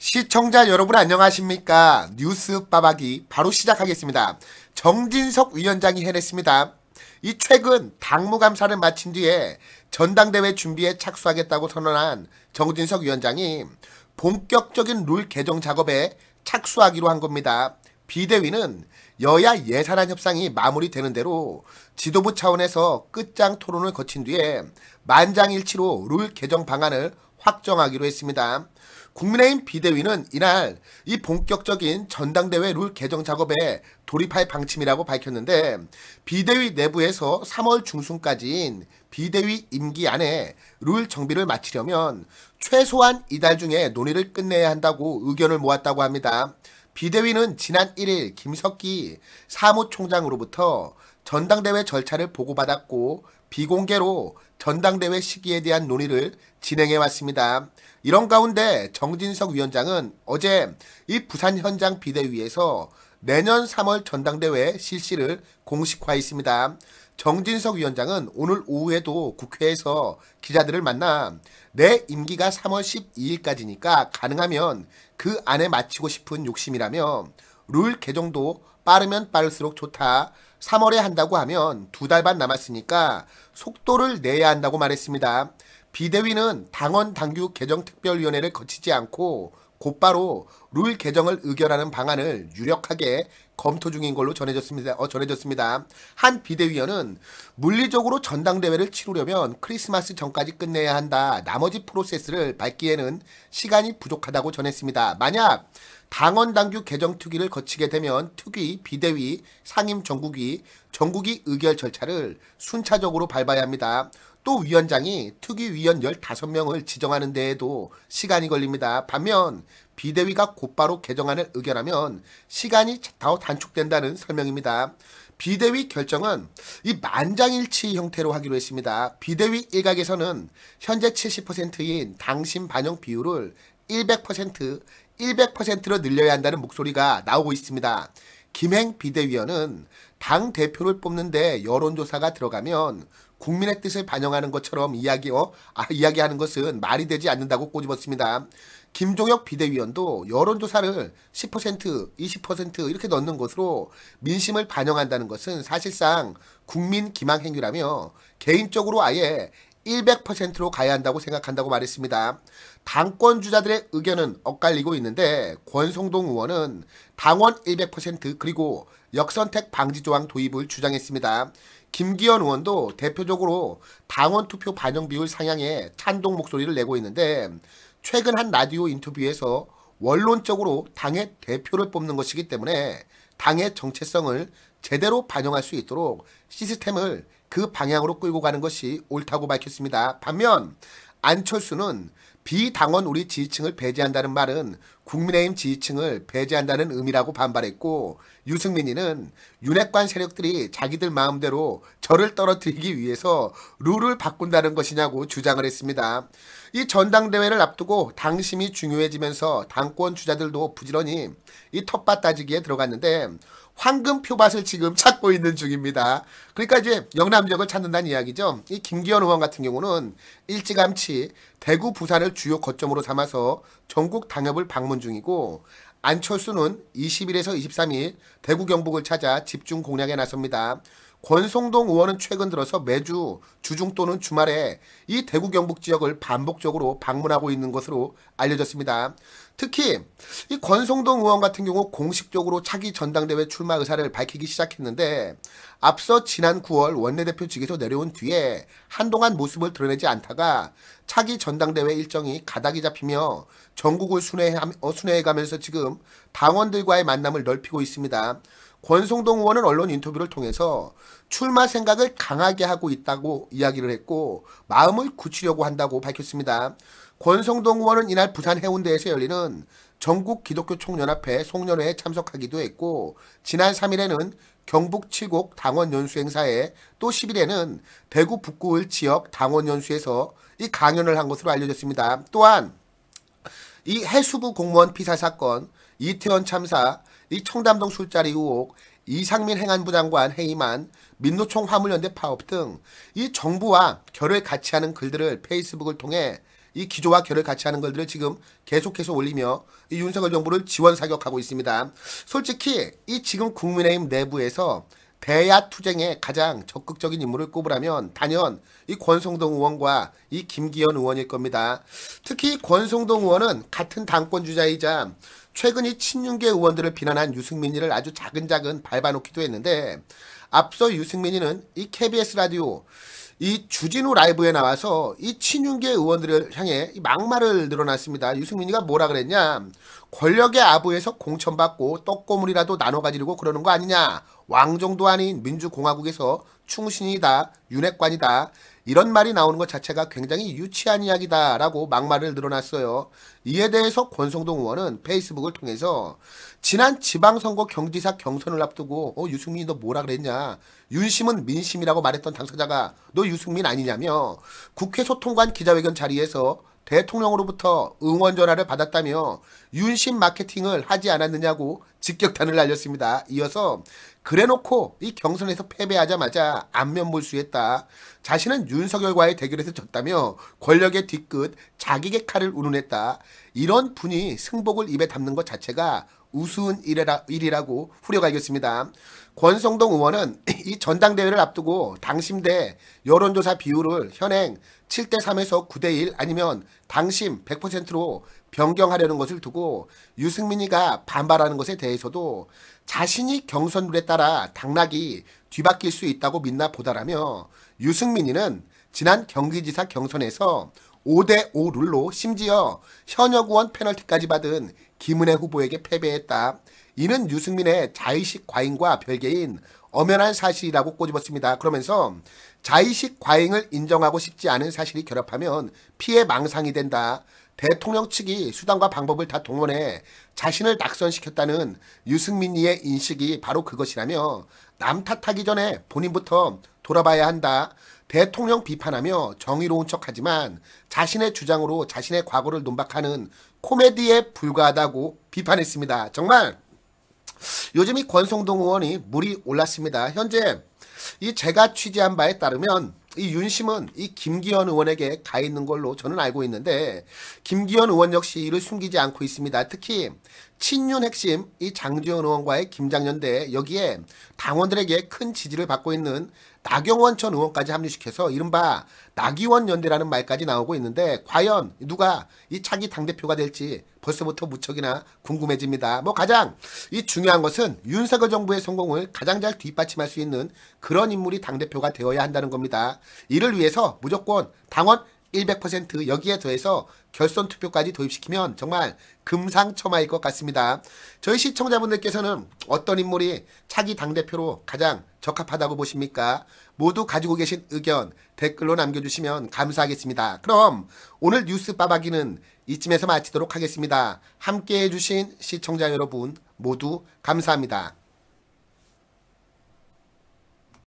시청자 여러분 안녕하십니까 뉴스 빠박이 바로 시작하겠습니다 정진석 위원장이 해냈습니다 이 최근 당무감사를 마친 뒤에 전당대회 준비에 착수하겠다고 선언한 정진석 위원장이 본격적인 룰 개정 작업에 착수하기로 한 겁니다 비대위는 여야 예산안 협상이 마무리되는 대로 지도부 차원에서 끝장 토론을 거친 뒤에 만장일치로 룰 개정 방안을 확정하기로 했습니다. 국민의힘 비대위는 이날 이 본격적인 전당대회 룰 개정 작업에 돌입할 방침이라고 밝혔는데 비대위 내부에서 3월 중순까지인 비대위 임기 안에 룰 정비를 마치려면 최소한 이달 중에 논의를 끝내야 한다고 의견을 모았다고 합니다. 비대위는 지난 1일 김석기 사무총장으로부터 전당대회 절차를 보고받았고 비공개로 전당대회 시기에 대한 논의를 진행해 왔습니다. 이런 가운데 정진석 위원장은 어제 이 부산 현장 비대위에서 내년 3월 전당대회 실시를 공식화했습니다. 정진석 위원장은 오늘 오후에도 국회에서 기자들을 만나 내 임기가 3월 12일까지니까 가능하면 그 안에 마치고 싶은 욕심이라며 룰 개정도 빠르면 빠를수록 좋다. 3월에 한다고 하면 두 달 반 남았으니까 속도를 내야 한다고 말했습니다. 비대위는 당원 당규 개정 특별위원회를 거치지 않고 곧바로 룰 개정을 의결하는 방안을 유력하게 검토 중인 걸로 전해졌습니다. 어, 전해졌습니다. 한 비대위원은 물리적으로 전당대회를 치르려면 크리스마스 전까지 끝내야 한다. 나머지 프로세스를 밟기에는 시간이 부족하다고 전했습니다. 만약 당원 당규 개정 특위를 거치게 되면 특위, 비대위, 상임 정국위, 정국위 의결 절차를 순차적으로 밟아야 합니다. 또 위원장이 특위위원 15명을 지정하는 데에도 시간이 걸립니다. 반면 비대위가 곧바로 개정안을 의결하면 시간이 더 단축된다는 설명입니다. 비대위 결정은 이 만장일치 형태로 하기로 했습니다. 비대위 일각에서는 현재 70%인 당심 반영 비율을 100%, 100%로 늘려야 한다는 목소리가 나오고 있습니다. 김행 비대위원은 당 대표를 뽑는데 여론조사가 들어가면 국민의 뜻을 반영하는 것처럼 이야기어 아, 이야기하는 것은 말이 되지 않는다고 꼬집었습니다. 김종혁 비대위원도 여론조사를 10% 20% 이렇게 넣는 것으로 민심을 반영한다는 것은 사실상 국민 기망 행위라며 개인적으로 아예 100%로 가야 한다고 생각한다고 말했습니다. 당권 주자들의 의견은 엇갈리고 있는데 권성동 의원은 당원 100% 그리고 역선택 방지 조항 도입을 주장했습니다. 김기현 의원도 대표적으로 당원 투표 반영 비율 상향에 찬동 목소리를 내고 있는데 최근 한 라디오 인터뷰에서 원론적으로 당의 대표를 뽑는 것이기 때문에 당의 정체성을 제대로 반영할 수 있도록 시스템을 그 방향으로 끌고 가는 것이 옳다고 밝혔습니다. 반면 안철수는 비당원 우리 지지층을 배제한다는 말은 국민의힘 지지층을 배제한다는 의미라고 반발했고 유승민이는 윤핵관 세력들이 자기들 마음대로 저를 떨어뜨리기 위해서 룰을 바꾼다는 것이냐고 주장을 했습니다. 이 전당대회를 앞두고 당심이 중요해지면서 당권 주자들도 부지런히 이 텃밭 따지기에 들어갔는데 황금 표밭을 지금 찾고 있는 중입니다. 그러니까 이제 영남 역을 찾는다는 이야기죠. 이 김기현 의원 같은 경우는 일찌감치 대구 부산을 주요 거점으로 삼아서 전국 당협을 방문 중이고 안철수는 20일에서 23일 대구 경북을 찾아 집중 공략에 나섭니다. 권성동 의원은 최근 들어서 매주 주중 또는 주말에 이 대구 경북 지역을 반복적으로 방문하고 있는 것으로 알려졌습니다. 특히 이 권성동 의원 같은 경우 공식적으로 차기 전당대회 출마 의사를 밝히기 시작했는데 앞서 지난 9월 원내대표직에서 내려온 뒤에 한동안 모습을 드러내지 않다가 차기 전당대회 일정이 가닥이 잡히며 전국을 어, 순회해, 가면서 지금 당원들과의 만남을 넓히고 있습니다. 권성동 의원은 언론 인터뷰를 통해서 출마 생각을 강하게 하고 있다고 이야기를 했고 마음을 굳히려고 한다고 밝혔습니다. 권성동 의원은 이날 부산 해운대에서 열리는 전국 기독교 총연합회 송년회에 참석하기도 했고 지난 3일에는 경북 7곡 당원 연수 행사에 또 10일에는 대구 북구 1 지역 당원 연수에서 이 강연을 한 것으로 알려졌습니다. 또한 이 해수부 공무원 피살 사건, 이태원 참사, 이 청담동 술자리 의혹, 이상민 행안부 장관 해임안, 민노총 화물연대 파업 등 이 정부와 결을 같이 하는 글들을 페이스북을 통해 이 기조와 결을 같이 하는 글들을 지금 계속해서 올리며 이 윤석열 정부를 지원 사격하고 있습니다. 솔직히 이 지금 국민의힘 내부에서 대야 투쟁에 가장 적극적인 인물을 꼽으라면 단연 이 권성동 의원과 이 김기현 의원일 겁니다. 특히 권성동 의원은 같은 당권 주자이자 최근히 친윤계 의원들을 비난한 유승민이를 아주 작은작은 밟아놓기도 했는데 앞서 유승민이는 이 KBS 라디오 이 주진우 라이브에 나와서 이 친윤계 의원들을 향해 막말을 늘어놨습니다. 유승민이가 뭐라 그랬냐. 권력의 아부에서 공천받고 떡고물이라도 나눠 가지고 그러는 거 아니냐. 왕정도 아닌 민주공화국에서 충신이다, 윤핵관이다 이런 말이 나오는 것 자체가 굉장히 유치한 이야기다라고 막말을 늘어났어요. 이에 대해서 권성동 의원은 페이스북을 통해서 지난 지방선거 경기사 경선을 앞두고 어 유승민 이너 뭐라 그랬냐 윤심은 민심이라고 말했던 당사자가 너 유승민 아니냐며 국회 소통관 기자회견 자리에서 대통령으로부터 응원 전화를 받았다며 윤심 마케팅을 하지 않았느냐고 직격탄을 날렸습니다. 이어서 그래놓고 이 경선에서 패배하자마자 안면몰수했다. 자신은 윤석열과의 대결에서 졌다며 권력의 뒤끝 자기의 칼을 운운했다. 이런 분이 승복을 입에 담는 것 자체가 우스운 일이라, 일이라고 후려가겠습니다. 권성동 의원은 이 전당대회를 앞두고 당심대 여론조사 비율을 현행 7대3에서 9대1 아니면 당심 100%로 변경하려는 것을 두고 유승민이가 반발하는 것에 대해서도 자신이 경선 룰에 따라 당락이 뒤바뀔 수 있다고 믿나 보다라며 유승민이는 지난 경기지사 경선에서 5대5 룰로 심지어 현역 의원 페널티까지 받은 김은혜 후보에게 패배했다. 이는 유승민의 자의식 과잉과 별개인 엄연한 사실이라고 꼬집었습니다. 그러면서 자의식 과잉을 인정하고 싶지 않은 사실이 결합하면 피해 망상이 된다. 대통령 측이 수단과 방법을 다 동원해 자신을 낙선시켰다는 유승민이의 인식이 바로 그것이라며 남 탓하기 전에 본인부터 돌아봐야 한다. 대통령 비판하며 정의로운 척하지만 자신의 주장으로 자신의 과거를 논박하는 코미디에 불과하다고 비판했습니다. 정말 요즘 이 권성동 의원이 물이 올랐습니다. 현재 이 제가 취재한 바에 따르면 이 윤심은 이 김기현 의원에게 가 있는 걸로 저는 알고 있는데 김기현 의원 역시 이를 숨기지 않고 있습니다. 특히 친윤 핵심 이 장재원 의원과의 김장연대 여기에 당원들에게 큰 지지를 받고 있는 나경원 전 의원까지 합류시켜서 이른바 나기원 연대라는 말까지 나오고 있는데 과연 누가 이 차기 당대표가 될지 벌써부터 무척이나 궁금해집니다. 뭐 가장 이 중요한 것은 윤석열 정부의 성공을 가장 잘 뒷받침할 수 있는 그런 인물이 당대표가 되어야 한다는 겁니다. 이를 위해서 무조건 당원 100% 여기에 더해서 결선 투표까지 도입시키면 정말 금상첨화일 것 같습니다. 저희 시청자분들께서는 어떤 인물이 차기 당대표로 가장 적합하다고 보십니까? 모두 가지고 계신 의견 댓글로 남겨주시면 감사하겠습니다. 그럼 오늘 뉴스 빠박이는 이쯤에서 마치도록 하겠습니다. 함께해 주신 시청자 여러분 모두 감사합니다.